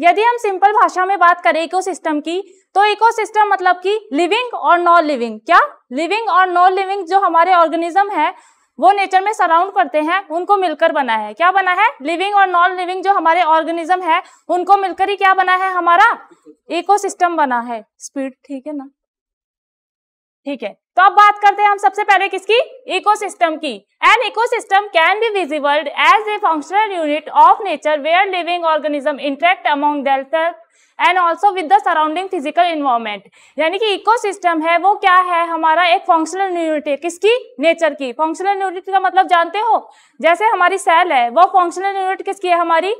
यदि हम सिंपल भाषा में बात करें इको सिस्टम की तो इको सिस्टम मतलब कि लिविंग और नॉन लिविंग क्या लिविंग और नॉन लिविंग जो हमारे ऑर्गेनिज्म है वो नेचर में सराउंड करते हैं उनको मिलकर बना है क्या बना है लिविंग और नॉन लिविंग जो हमारे ऑर्गेनिज्म है उनको मिलकर ही क्या बना है हमारा इकोसिस्टम बना है स्पीड ठीक है ना ठीक है तो अब बात करते हैं हम सबसे पहले किसकी इकोसिस्टम की an ecosystem can be visible as a functional unit of nature where living organism interact among डेल्टर and also with the surrounding physical environment यानी कि इकोसिस्टम है वो क्या है हमारा एक फंक्शनल यूनिट है किसकी नेचर की फंक्शनल यूनिट का मतलब जानते हो जैसे हमारी सेल है वो फंक्शनल यूनिट किसकी है हमारी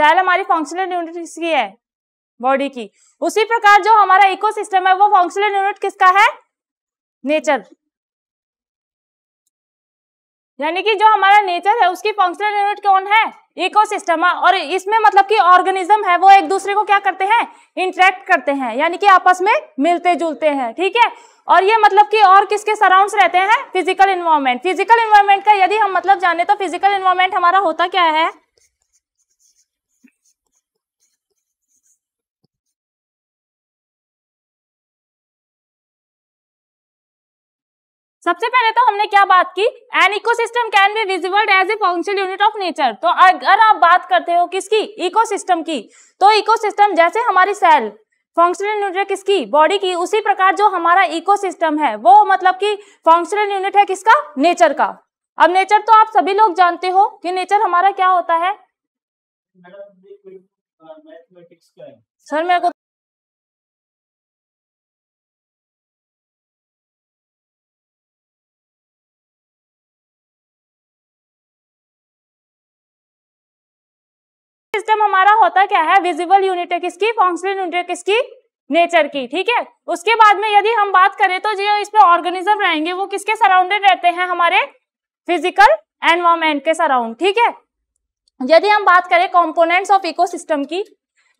सेल हमारी फंक्शनल यूनिट किसकी है बॉडी की उसी प्रकार जो हमारा इकोसिस्टम है वो फंक्शनल यूनिट किसका है नेचर यानी कि जो हमारा नेचर है उसकी फंक्शनल यूनिट कौन है इकोसिस्टम और इसमें मतलब कि ऑर्गेनिज्म है वो एक दूसरे को क्या करते हैं इंटरेक्ट करते हैं यानी कि आपस में मिलते जुलते हैं ठीक है और ये मतलब कि और किसके सराउंड्स रहते हैं फिजिकल इन्वायरमेंट फिजिकल इन्वायरमेंट का यदि हम मतलब जाने तो फिजिकल इन्वायरमेंट हमारा होता क्या है सबसे पहले तो हमने क्या बात की an ecosystem can be visible as a functional unit of nature तो अगर आप बात करते हो किसकी इकोसिस्टम की तो इकोसिस्टम जैसे हमारी सेल फंक्शनल यूनिट है किसकी बॉडी की उसी प्रकार जो हमारा इकोसिस्टम है वो मतलब कि फंक्शनल यूनिट है किसका नेचर का अब नेचर तो आप सभी लोग जानते हो कि नेचर हमारा क्या होता है सर मेरे को सिस्टम हमारा होता क्या है विजिबल यूनिट है किसकी फंक्शनल यूनिट है किसकी नेचर की ठीक है उसके बाद में यदि हम बात करें तो जो इसमें ऑर्गेनिज्म रहेंगे वो किसके सराउंडेड रहते हैं हमारे फिजिकल एनवायरमेंट के सराउंड ठीक है यदि हम बात करें कंपोनेंट्स ऑफ इकोसिस्टम की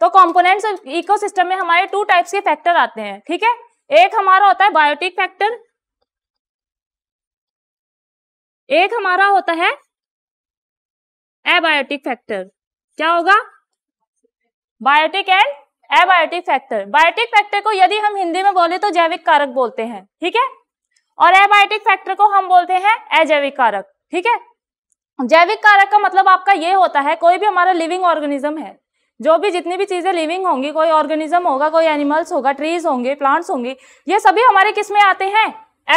तो कंपोनेंट्स ऑफ इकोसिस्टम में हमारे टू टाइप्स के फैक्टर आते हैं ठीक है एक हमारा होता है बायोटिक फैक्टर एक हमारा होता है एबायोटिक फैक्टर क्या होगा biotic and abiotic factor biotic factor को यदि हम हिंदी में बोले तो जैविक कारक बोलते हैं ठीक है और एबायोटिक फैक्टर को हम बोलते हैं अजैविक कारक ठीक है जैविक कारक का मतलब आपका ये होता है कोई भी हमारा लिविंग ऑर्गेनिज्म है जो भी जितनी भी चीज़ें लिविंग होंगी कोई ऑर्गेनिज्म होगा कोई एनिमल्स होगा ट्रीज होंगे प्लांट्स होंगे ये सभी हमारे किस में आते हैं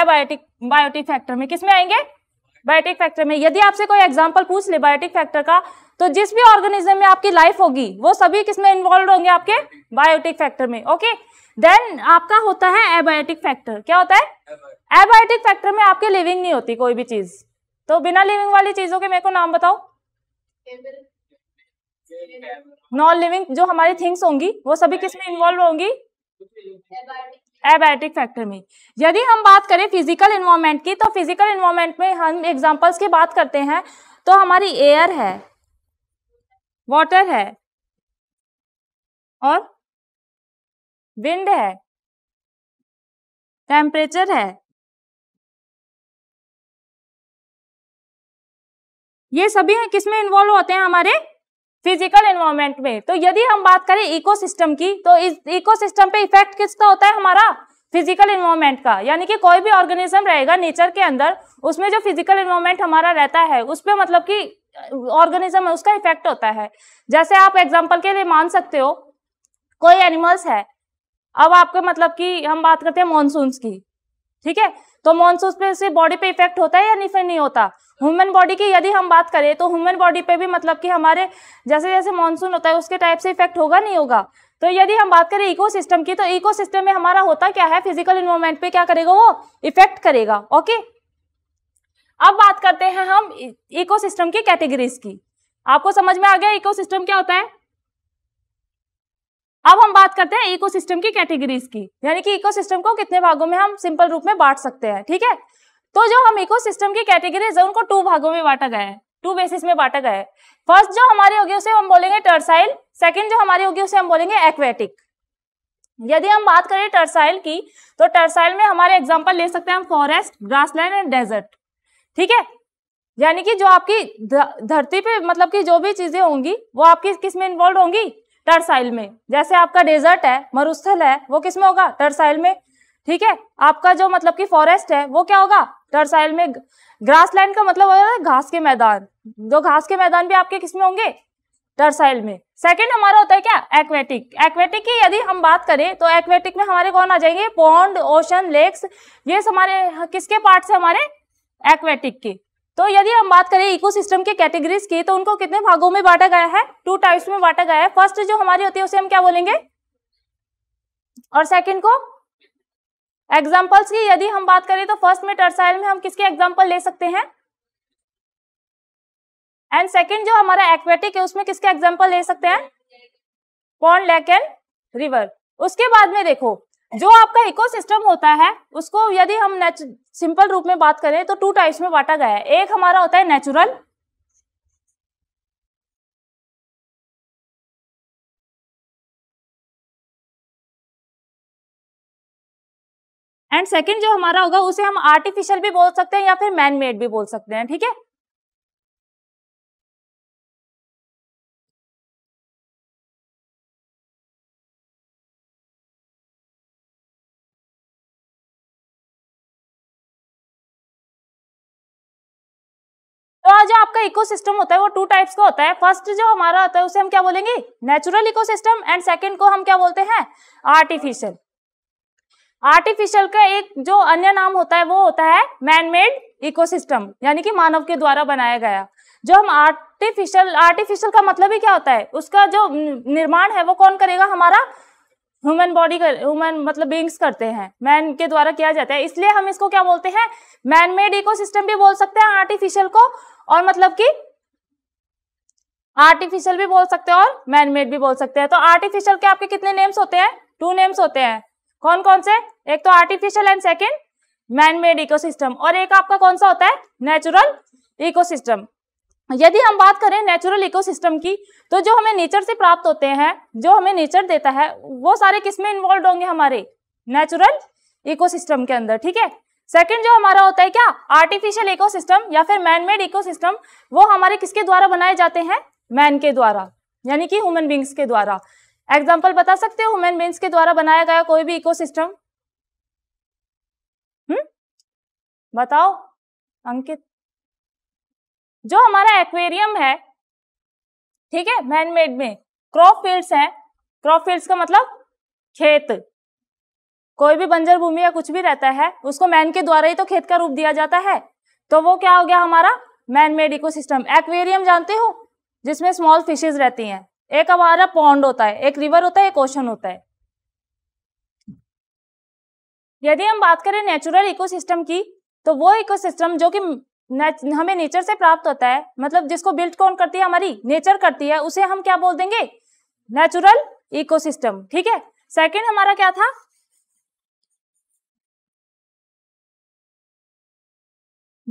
एबायोटिक बायोटिक फैक्टर में किस में आएंगे बायोटिक फैक्टर में यदि आपसे कोई एग्जाम्पल पूछ ले बायोटिक फैक्टर का तो जिस भी ऑर्गेनिज्म में आपकी लाइफ होगी वो सभी किसमें इन्वॉल्व होंगे आपके बायोटिक फैक्टर में ओके देन आपका होता है एबायोटिक फैक्टर क्या होता है एबायोटिक फैक्टर में आपके लिविंग नहीं होती कोई भी चीज तो बिना लिविंग वाली चीजों के मेरे को नाम बताओ नॉन लिविंग जो हमारी थिंग्स होंगी वो सभी किसमें इन्वॉल्व होंगी एबायोटिक फैक्टर में यदि हम बात करें फिजिकल इन्वायरमेंट की तो फिजिकल इन्वायरमेंट में हम एग्जांपल्स की बात करते हैं तो हमारी एयर है वाटर है और विंड है टेम्परेचर है ये सभी हैं किसमें इन्वॉल्व होते हैं हमारे फिजिकल एनवायरमेंट में तो यदि हम बात करें इकोसिस्टम की तो इस इकोसिस्टम पे इफेक्ट किसका होता है हमारा फिजिकल इन्वायरमेंट का यानी कि कोई भी ऑर्गेनिज्म रहेगा नेचर के अंदर उसमें जो फिजिकल इन्वायरमेंट हमारा रहता है उस पर मतलब कि ऑर्गेनिज्म है उसका इफेक्ट होता है जैसे आप एग्जाम्पल के लिए मान सकते हो कोई एनिमल्स है अब आपके मतलब कि हम बात करते हैं मानसून की ठीक है तो मानसून पे से बॉडी पे इफेक्ट होता है या नहीं फिर नहीं होता ह्यूमन बॉडी की यदि हम बात करें तो ह्यूमन बॉडी पे भी मतलब कि हमारे जैसे जैसे मानसून होता है उसके टाइप से इफेक्ट होगा नहीं होगा तो यदि हम बात करें इकोसिस्टम की तो इकोसिस्टम में हमारा होता क्या है फिजिकल इन्वायरमेंट पे क्या करेगा वो इफेक्ट करेगा ओके अब बात करते हैं हम इकोसिस्टम की कैटेगरीज की आपको समझ में आ गया इकोसिस्टम क्या होता है अब हम बात करते हैं इकोसिस्टम की कैटेगरीज की यानी कि इकोसिस्टम को कितने भागों में हम सिंपल रूप में बांट सकते हैं ठीक है तो जो हम इकोसिस्टम की कैटेगरीज है उनको टू भागों में बांटा गया है टू बेसिस में बांटा गया है फर्स्ट जो हमारी होगी उसे हम बोलेंगे टर्साइल सेकेंड जो हमारी होगी उसे हम बोलेंगे एक्वेटिक यदि हम बात करें टर्साइल की तो टर्साइल में हमारे एग्जाम्पल ले सकते हैं हम फॉरेस्ट ग्रासलैंड एंड डेजर्ट ठीक है यानी कि जो आपकी धरती पे मतलब कि जो भी चीजें होंगी वो आपकी किस में इन्वॉल्व होंगी टर्साइल में जैसे आपका डेजर्ट है मरुस्थल है वो किस में होगा टर्साइल में ठीक है आपका जो मतलब कि फॉरेस्ट है वो क्या होगा टर्साइल में ग्रासलैंड का मतलब होगा घास के मैदान जो घास के मैदान भी आपके किस में होंगे टर्साइल में सेकेंड हमारा होता है क्या एक्वेटिक एक्वेटिक की यदि हम बात करें तो एक्वेटिक में हमारे कौन आ जाएंगे पौंड ओशन लेक्स ये हमारे किसके पार्ट से हमारे एक्वेटिक की तो यदि हम बात करें इकोसिस्टम के कैटेगरीज की तो उनको कितने भागों में बांटा गया है टू टाइप्स में बांटा गया है फर्स्ट जो हमारी होती है उसे हम क्या बोलेंगे और सेकंड को एग्जांपल्स की यदि हम बात करें तो फर्स्ट में टर्साइल में हम किसके एग्जांपल ले सकते हैं एंड सेकंड जो हमारा एक्वेटिक है उसमें किसके एग्जाम्पल ले सकते हैं पॉन्ड लेक एंड रिवर उसके बाद में देखो जो आपका इकोसिस्टम होता है उसको यदि हम सिंपल रूप में बात करें तो टू टाइप्स में बांटा गया है एक हमारा होता है नेचुरल एंड सेकंड जो हमारा होगा उसे हम आर्टिफिशियल भी बोल सकते हैं या फिर मैनमेड भी बोल सकते हैं ठीक है आपका इकोसिस्टम होता है वो टू टाइप्स का होता है फर्स्ट जो हमारा होता है उसे हम क्या बोलेंगे नेचुरल इकोसिस्टम एंड सेकेंड को हम क्या बोलते हैं आर्टिफिशियल आर्टिफिशियल का एक जो अन्य नाम होता है वो होता है मैनमेड इकोसिस्टम यानी कि मानव के द्वारा बनाया गया जो हम आर्टिफिशियल आर्टिफिशियल का मतलब ही क्या होता है उसका जो निर्माण है वो कौन करेगा हमारा ह्यूमन बॉडी कर ह्यूमन मतलब बींग्स करते हैं मैन के द्वारा किया जाता है इसलिए हम इसको क्या बोलते हैं मैनमेड इकोसिस्टम भी बोल सकते हैं आर्टिफिशियल को और मतलब कि आर्टिफिशियल भी बोल सकते हैं और मैनमेड भी बोल सकते हैं तो आर्टिफिशियल के आपके कितने नेम्स होते हैं टू नेम्स होते हैं कौन कौन से एक तो artificial and second manmade ecosystem और एक आपका कौन सा होता है नेचुरल इकोसिस्टम यदि हम बात करें नेचुरल इकोसिस्टम की तो जो हमें नेचर से प्राप्त होते हैं जो हमें नेचर देता है वो सारे किसमें इन्वॉल्व होंगे हमारे नेचुरल इकोसिस्टम के अंदर ठीक है सेकंड जो हमारा होता है क्या आर्टिफिशियल इकोसिस्टम या फिर मैनमेड इकोसिस्टम वो हमारे किसके द्वारा बनाए जाते हैं मैन के द्वारा यानी कि ह्यूमन बींग्स के द्वारा एग्जाम्पल बता सकते हो ह्यूमन बींग्स के द्वारा बनाया गया कोई भी इको सिस्टम हम्म? बताओ अंकित जो हमारा एक्वेरियम है ठीक है मैनमेड में क्रॉप फील्ड्स है क्रॉप फील्ड्स का मतलब खेत कोई भी बंजर भूमि या कुछ भी रहता है उसको मैन के द्वारा ही तो खेत का रूप दिया जाता है तो वो क्या हो गया हमारा मैन मेड इकोसिस्टम एक्वेरियम जानते हो जिसमें स्मॉल फिशेज रहती हैं एक हमारा पॉन्ड होता है एक रिवर होता है एक ओशन होता है यदि हम बात करें नेचुरल इकोसिस्टम की तो वो इकोसिस्टम जो कि हमें नेचर से प्राप्त होता है मतलब जिसको बिल्ड कौन करती है हमारी नेचर करती है उसे हम क्या बोल देंगे नेचुरल इकोसिस्टम ठीक है सेकंड हमारा क्या था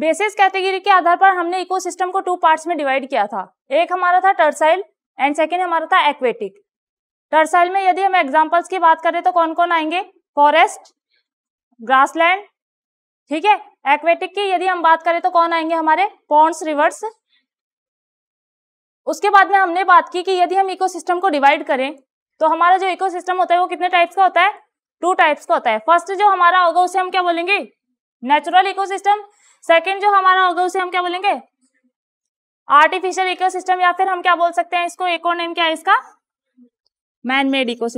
बेसिस कैटेगरी के आधार पर हमने इकोसिस्टम को टू पार्ट्स में डिवाइड किया था एक हमारा था टर्साइल एंड सेकेंड हमारा था एक्वेटिक टर्साइल में यदि हम एग्जाम्पल्स की बात करें तो कौन कौन आएंगे फॉरेस्ट ग्रासलैंड ठीक है एक्वेटिक की यदि हम बात करें तो कौन आएंगे हमारे पॉन्ड्स रिवर्स उसके बाद में हमने बात की कि यदि हम इकोसिस्टम को डिवाइड करें तो हमारा जो इकोसिस्टम होता है वो कितने टाइप्स का होता है टू टाइप्स का होता है फर्स्ट जो हमारा होगा उसे हम क्या बोलेंगे नेचुरल इकोसिस्टम सेकेंड जो हमारा होगा उसे हम क्या बोलेंगे आर्टिफिशियल इको या फिर हम क्या बोल सकते हैं इसको और नेम क्या है इसका मैन मेड इको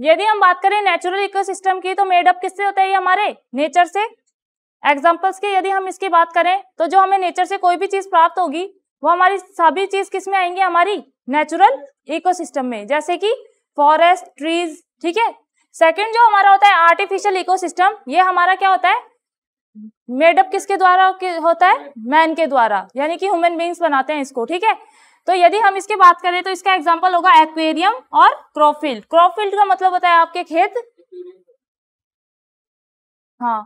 यदि हम बात करें नेचुरल इकोसिस्टम की तो मेडअप किससे होता है ये हमारे नेचर से एग्जाम्पल्स के यदि हम इसकी बात करें तो जो हमें नेचर से कोई भी चीज प्राप्त होगी वो हमारी सभी चीज किसमें आएंगी हमारी नेचुरल इकोसिस्टम में जैसे कि फॉरेस्ट ट्रीज ठीक है सेकंड जो हमारा होता है आर्टिफिशियल इकोसिस्टम ये हमारा क्या होता है मेडअप किसके द्वारा होता है मैन के द्वारा यानी कि ह्यूमन बींग्स बनाते हैं इसको ठीक है तो यदि हम इसकी बात करें तो इसका एग्जाम्पल होगा एक्वेरियम और क्रॉपफील्ड क्रॉपफील्ड का मतलब होता है आपके खेत हाँ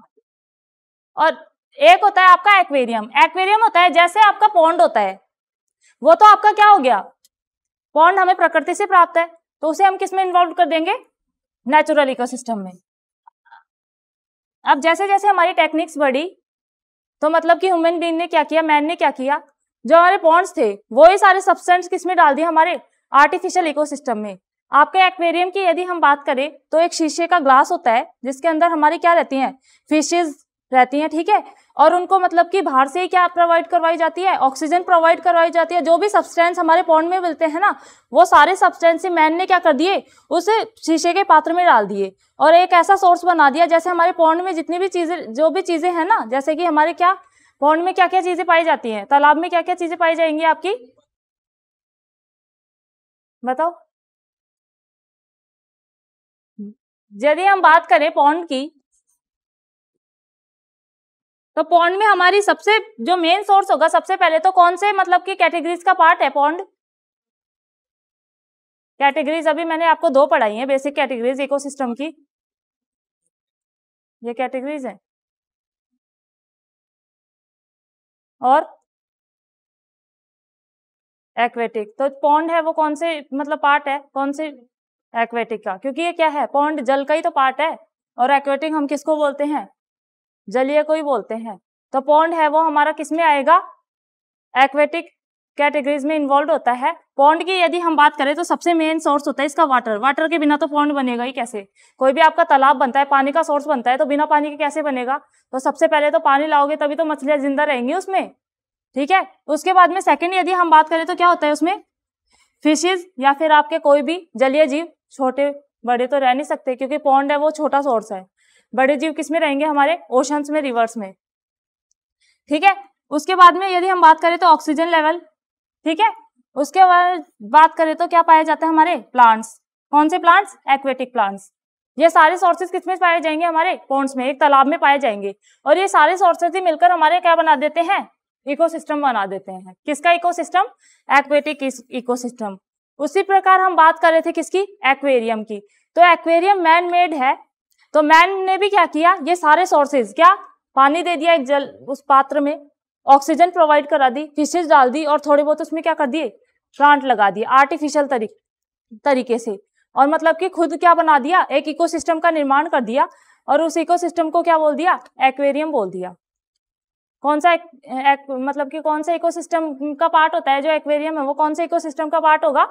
और एक होता है आपका एक्वेरियम एक्वेरियम होता है जैसे आपका पॉन्ड होता है वो तो आपका क्या हो गया पॉन्ड हमें प्रकृति से प्राप्त है तो उसे हम किसमें इन्वॉल्व कर देंगे नेचुरल इकोसिस्टम में अब जैसे जैसे हमारी टेक्निक्स बढ़ी तो मतलब कि ह्यूमन बींग ने क्या किया मैन ने क्या किया जो हमारे पॉन्ड्स थे वो ही सारे सब्सटेंस किसमें डाल दिए हमारे आर्टिफिशियल इकोसिस्टम में आपके एक्वेरियम की यदि हम बात करें तो एक शीशे का ग्लास होता है जिसके अंदर हमारी क्या रहती हैं फिशेज रहती हैं ठीक है और उनको मतलब कि बाहर से ही क्या प्रोवाइड करवाई जाती है ऑक्सीजन प्रोवाइड करवाई जाती है जो भी सब्सटेंस हमारे पौंड में मिलते हैं ना वो सारे सब्सटेंस मैन ने क्या कर दिए उसे शीशे के पात्र में डाल दिए और एक ऐसा सोर्स बना दिया जैसे हमारे पौंड में जितनी भी चीज़ें जो भी चीज़ें हैं ना जैसे कि हमारे क्या पौंड में क्या क्या चीज़ें पाई जाती हैं तालाब में क्या क्या चीज़ें पाई जाएंगी आपकी बताओ यदि हम बात करें पौंड की तो पॉन्ड में हमारी सबसे जो मेन सोर्स होगा सबसे पहले तो कौन से मतलब की कैटेगरीज का पार्ट है पॉन्ड कैटेगरीज अभी मैंने आपको दो पढ़ाई है बेसिक कैटेगरीज इको की ये कैटेगरीज है और एक्वेटिक तो पॉन्ड है वो कौन से मतलब पार्ट है कौन से एक्वेटिक का क्योंकि ये क्या है पॉन्ड जल का ही तो पार्ट है और एक्वेटिक हम किसको बोलते हैं जलीय को ही बोलते हैं तो पौंड है वो हमारा किस में आएगा एक्वेटिक कैटेगरीज में इन्वॉल्व होता है पौंड की यदि हम बात करें तो सबसे मेन सोर्स होता है इसका वाटर वाटर के बिना तो पौंड बनेगा ही कैसे कोई भी आपका तालाब बनता है पानी का सोर्स बनता है तो बिना पानी के कैसे बनेगा तो सबसे पहले तो पानी लाओगे तभी तो मछलियां जिंदा रहेंगी उसमें ठीक है उसके बाद में सेकेंड यदि हम बात करें तो क्या होता है उसमें फिशेज या फिर आपके कोई भी जलीय जीव छोटे बड़े तो रह नहीं सकते क्योंकि पौंड है वो छोटा सोर्स है बड़े जीव किसमें रहेंगे हमारे ओशंस में रिवर्स में ठीक है उसके बाद में यदि हम बात करें तो ऑक्सीजन लेवल ठीक है उसके बाद बात करें तो क्या पाया जाता है हमारे प्लांट्स कौन से प्लांट्स एक्वेटिक प्लांट्स ये सारे सोर्सेज किसमें पाए जाएंगे हमारे पॉन्ड्स में एक तालाब में पाए जाएंगे और ये सारे सोर्सेज ही मिलकर हमारे क्या बना देते हैं इकोसिस्टम बना देते हैं किसका इकोसिस्टम एक्वेटिक इकोसिस्टम उसी प्रकार हम बात कर रहे थे किसकी एक्वेरियम की तो एक्वेरियम मैन मेड है तो मैन ने भी क्या किया ये सारे सोर्सेज क्या पानी दे दिया एक जल उस पात्र में ऑक्सीजन प्रोवाइड करा दी फिशेज डाल दी और थोड़ी बहुत उसमें क्या कर दिए प्लांट लगा दिए आर्टिफिशियल तरीके तरीके से और मतलब कि खुद क्या बना दिया एक इकोसिस्टम का निर्माण कर दिया और उस इकोसिस्टम को क्या बोल दिया एक्वेरियम बोल दिया कौन सा एक, एक, मतलब कि कौन सा इकोसिस्टम का पार्ट होता है जो एक्वेरियम है वो कौन सा इकोसिस्टम का पार्ट होगा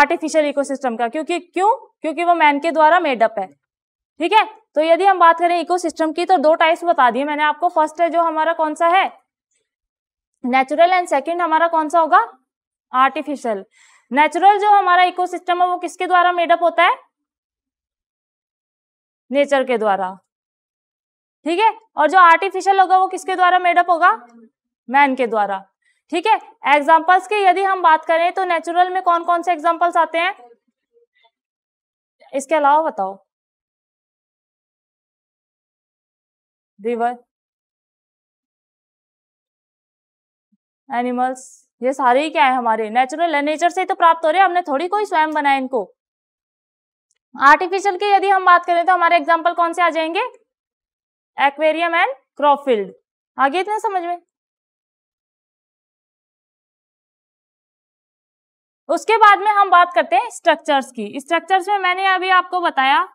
आर्टिफिशियल इकोसिस्टम का क्योंकि क्यों क्योंकि वो मैन के द्वारा मेडअप है ठीक है तो यदि हम बात करें इकोसिस्टम की तो दो टाइप्स बता दिए मैंने आपको फर्स्ट है जो हमारा कौन सा है नेचुरल एंड सेकंड हमारा कौन सा होगा आर्टिफिशियल नेचुरल जो हमारा इकोसिस्टम है वो किसके द्वारा मेडअप होता है नेचर के द्वारा ठीक है और जो आर्टिफिशियल होगा वो किसके द्वारा मेडअप होगा मैन के द्वारा ठीक है एग्जाम्पल्स के यदि हम बात करें तो नेचुरल में कौन कौन से एग्जाम्पल्स आते हैं इसके अलावा बताओ रिवर एनिमल्स ये सारे ही क्या है हमारे नेचुरल नेचर से ही तो प्राप्त हो रहे हैं हमने थोड़ी कोई स्वयं बनाए इनको आर्टिफिशियल की यदि हम बात करें तो हमारे एग्जांपल कौन से आ जाएंगे एक्वेरियम एंड क्रॉफील्ड आगे इतने समझ में उसके बाद में हम बात करते हैं स्ट्रक्चर्स की स्ट्रक्चर्स में मैंने अभी आपको बताया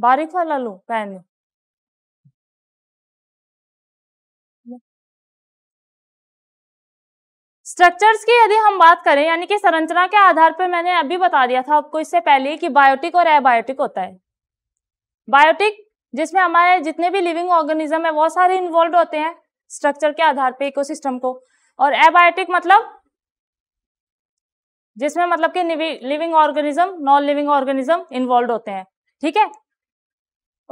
बारीक वाला लो पैन स्ट्रक्चर्स की यदि हम बात करें यानी कि संरचना के आधार पर मैंने अभी बता दिया था आपको इससे पहले कि बायोटिक और एबायोटिक होता है बायोटिक जिसमें हमारे जितने भी लिविंग ऑर्गेनिज्म है वो सारे इन्वॉल्व होते हैं स्ट्रक्चर के आधार पे इकोसिस्टम को और एबायोटिक मतलब जिसमें मतलब कि living organism non living organism involve होते हैं ठीक है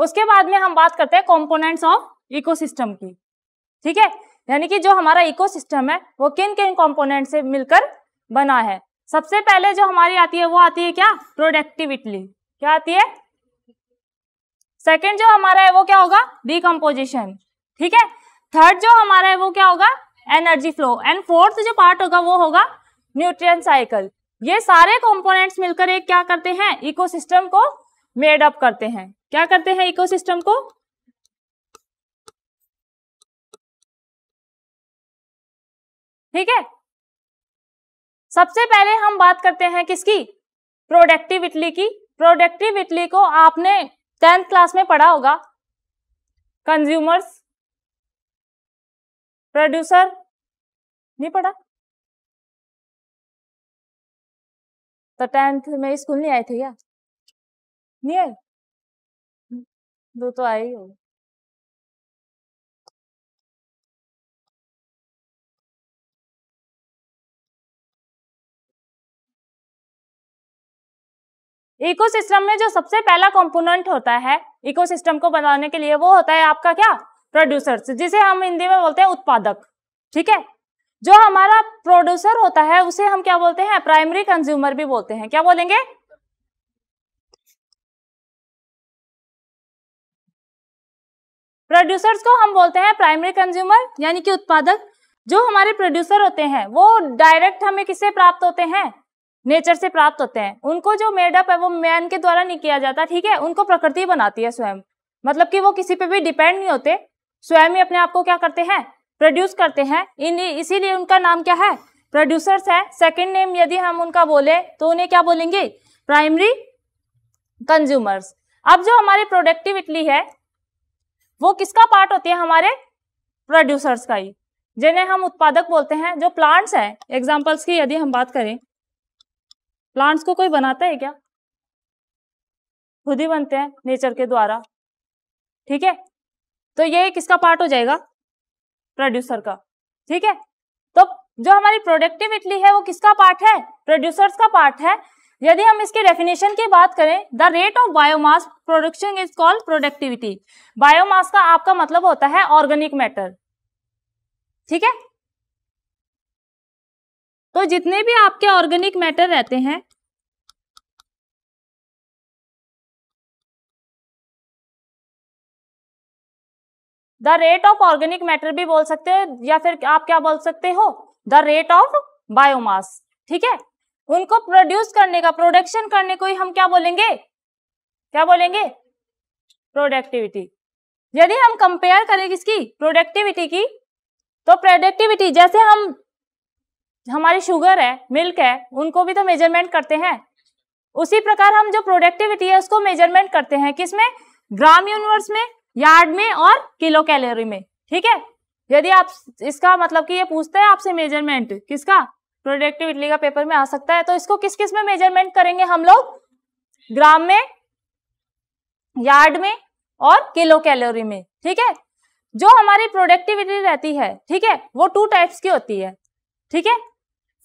उसके बाद में हम बात करते हैं कॉम्पोनेंट्स ऑफ इकोसिस्टम की ठीक है यानी कि जो हमारा इकोसिस्टम है वो किन किन कॉम्पोनेंट से मिलकर बना है सबसे पहले जो हमारी आती है वो आती है क्या प्रोडक्टिविटी क्या आती है सेकेंड जो हमारा है वो क्या होगा डीकम्पोजिशन ठीक है थर्ड जो हमारा है वो क्या होगा एनर्जी फ्लो एंड फोर्थ जो पार्ट होगा वो होगा न्यूट्रिएंट साइकिल ये सारे कंपोनेंट्स मिलकर एक क्या करते हैं इकोसिस्टम को मेड अप करते हैं क्या करते हैं इकोसिस्टम को ठीक है सबसे पहले हम बात करते हैं किसकी प्रोडक्टिव इटली की प्रोडक्टिव इटली को आपने टेंथ क्लास में पढ़ा होगा कंज्यूमर्स प्रोड्यूसर नहीं पढ़ा तो टेंथ में स्कूल नहीं आए थे क्या नहीं आए दो तो ही हो। इकोसिस्टम में जो सबसे पहला कंपोनेंट होता है इकोसिस्टम को बनाने के लिए वो होता है आपका क्या प्रोड्यूसर्स जिसे हम हिंदी में बोलते हैं उत्पादक ठीक है जो हमारा प्रोड्यूसर होता है उसे हम क्या बोलते हैं प्राइमरी कंज्यूमर भी बोलते हैं क्या बोलेंगे प्रोड्यूसर्स को हम बोलते हैं प्राइमरी कंज्यूमर यानी कि उत्पादक जो हमारे प्रोड्यूसर होते हैं वो डायरेक्ट हमें किससे प्राप्त होते हैं नेचर से प्राप्त होते हैं उनको जो मेडअप है वो मैन के द्वारा नहीं किया जाता ठीक है उनको प्रकृति बनाती है स्वयं मतलब कि वो किसी पे भी डिपेंड नहीं होते स्वयं ही अपने आप को क्या करते हैं प्रोड्यूस करते हैं इन इसीलिए उनका नाम क्या है प्रोड्यूसर्स है सेकंड नेम यदि हम उनका बोले तो उन्हें क्या बोलेंगे प्राइमरी कंज्यूमर्स अब जो हमारी प्रोडक्टिविटी है वो किसका पार्ट होती है हमारे प्रोड्यूसर्स का ही जिन्हें हम उत्पादक बोलते हैं जो प्लांट्स हैं एग्जाम्पल्स की यदि हम बात करें प्लांट्स को कोई बनाता है क्या खुद ही बनते हैं नेचर के द्वारा ठीक है तो ये किसका पार्ट हो जाएगा प्रोड्यूसर का ठीक है तो जो हमारी प्रोडक्टिविटी है वो किसका पार्ट है प्रोड्यूसर्स का पार्ट है यदि हम इसके डेफिनेशन की बात करें the rate of biomass production is called productivity biomass का आपका मतलब होता है ऑर्गेनिक मैटर ठीक है तो जितने भी आपके ऑर्गेनिक मैटर रहते हैं the rate of organic matter भी बोल सकते हो या फिर आप क्या बोल सकते हो द रेट ऑफ बायोमास ठीक है उनको प्रोड्यूस करने का प्रोडक्शन करने को ही हम क्या बोलेंगे क्या बोलेंगे प्रोडक्टिविटी यदि हम कंपेयर करें किसकी प्रोडक्टिविटी की तो प्रोडक्टिविटी जैसे हम हमारी शुगर है मिल्क है उनको भी तो मेजरमेंट करते हैं उसी प्रकार हम जो प्रोडक्टिविटी है उसको मेजरमेंट करते हैं किसमें ग्राम यूनिवर्स में यार्ड में और किलो कैलोरी में ठीक है यदि आप इसका मतलब कि ये पूछता है आपसे मेजरमेंट किसका प्रोडक्टिविटी का पेपर में आ सकता है तो इसको किस किस में मेजरमेंट करेंगे हम लोग ग्राम में यार्ड में और किलो कैलोरी में ठीक है जो हमारी प्रोडक्टिविटी रहती है ठीक है वो टू टाइप्स की होती है ठीक है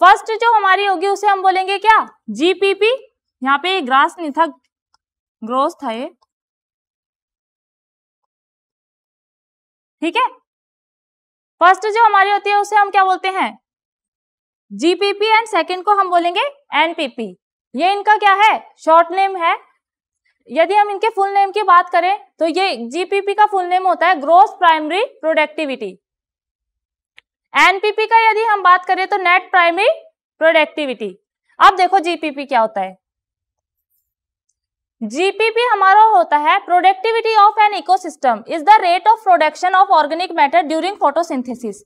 फर्स्ट जो हमारी होगी उसे हम बोलेंगे क्या जीपीपी यहाँ पे ग्रास नहीं था ग्रोस था ये ठीक है फर्स्ट जो हमारी होती है उसे हम क्या बोलते हैं जीपीपी एंड सेकेंड को हम बोलेंगे एनपीपी ये इनका क्या है शॉर्ट नेम है यदि हम इनके फुल नेम की बात करें तो ये जीपीपी का फुल नेम होता है ग्रोस प्राइमरी प्रोडक्टिविटी एनपीपी का यदि हम बात करें तो नेट प्राइमरी प्रोडक्टिविटी अब देखो जीपीपी क्या होता है जीपीपी हमारा होता है productivity of an ecosystem is the rate of production of organic matter during photosynthesis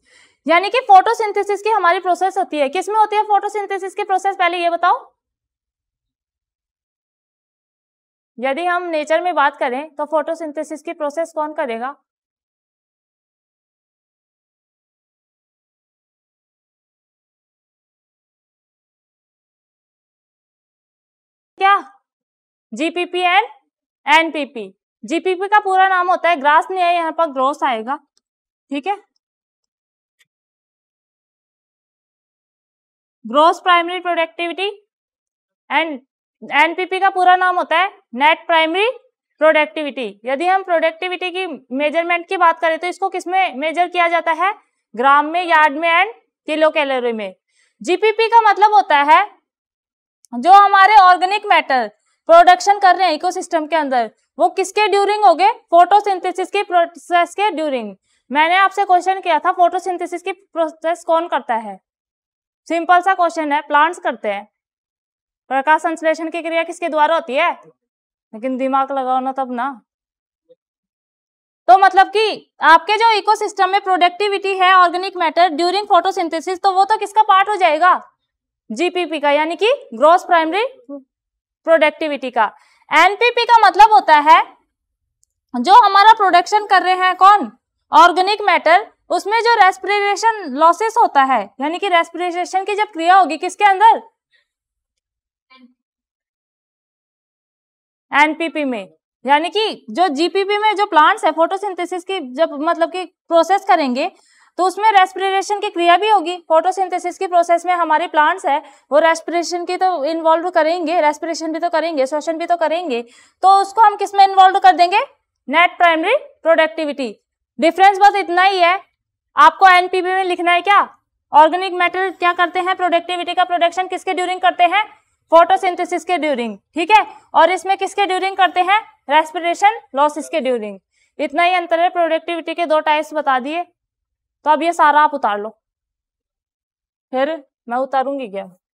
यानी कि फोटोसिंथेसिस की हमारी प्रोसेस होती है किसमें होती है फोटोसिंथेसिस की प्रोसेस पहले ये बताओ यदि हम नेचर में बात करें तो फोटोसिंथेसिस की प्रोसेस कौन करेगा जीपीपी एंड एनपीपी जीपीपी का पूरा नाम होता है ग्रास नहीं है यहाँ पर ग्रोस आएगा ठीक है gross primary productivity and NPP का पूरा नाम होता है नेट प्राइमरी प्रोडक्टिविटी यदि हम प्रोडक्टिविटी की मेजरमेंट की बात करें तो इसको किसमें मेजर किया जाता है ग्राम में यार्ड में एंड किलो कैलोरी में जीपीपी का मतलब होता है जो हमारे ऑर्गेनिक मैटर प्रोडक्शन कर रहे हैं इकोसिस्टम के अंदर वो किसके ड्यूरिंग हो गए फोटोसिंथेसिस के प्रोसेस के ड्यूरिंग मैंने आपसे क्वेश्चन किया था फोटोसिंथेसिस की प्रोसेस कौन करता है सिंपल सा क्वेश्चन है प्लांट्स करते हैं प्रकाश संश्लेषण की क्रिया किसके द्वारा होती है लेकिन दिमाग लगाओ ना तब ना तो मतलब कि आपके जो इकोसिस्टम में प्रोडक्टिविटी है ऑर्गेनिक मैटर ड्यूरिंग फोटोसिंथेसिस तो वो तो किसका पार्ट हो जाएगा जीपीपी का यानी कि ग्रोस प्राइमरी प्रोडक्टिविटी का एनपीपी का मतलब होता है जो हमारा प्रोडक्शन कर रहे हैं कौन ऑर्गेनिक मैटर उसमें जो रेस्पिरेशन लॉसेस होता है यानी कि रेस्पिरेशन की जब क्रिया होगी किसके अंदर एनपीपी में यानी कि जो जीपीपी में जो प्लांट्स है फोटोसिंथेसिस की जब मतलब कि प्रोसेस करेंगे तो उसमें रेस्पिरेशन की क्रिया भी होगी फोटोसिंथेसिस की प्रोसेस में हमारे प्लांट्स है वो रेस्पिरेशन की तो इन्वॉल्व करेंगे रेस्पिरेशन भी तो करेंगे श्वसन भी तो करेंगे तो उसको हम किस में इन्वॉल्व कर देंगे नेट प्राइमरी प्रोडक्टिविटी डिफरेंस बस इतना ही है आपको एनपीबी में लिखना है क्या ऑर्गेनिक मेटल क्या करते हैं प्रोडक्टिविटी का प्रोडक्शन किसके ड्यूरिंग करते हैं फोटोसिंथेसिस के ड्यूरिंग ठीक है और इसमें किसके ड्यूरिंग करते हैं रेस्पिरेशन लॉसिस के ड्यूरिंग इतना ही अंतर है प्रोडक्टिविटी के दो टाइप्स बता दिए तो अब ये सारा आप उतार लो फिर मैं उतारूंगी क्या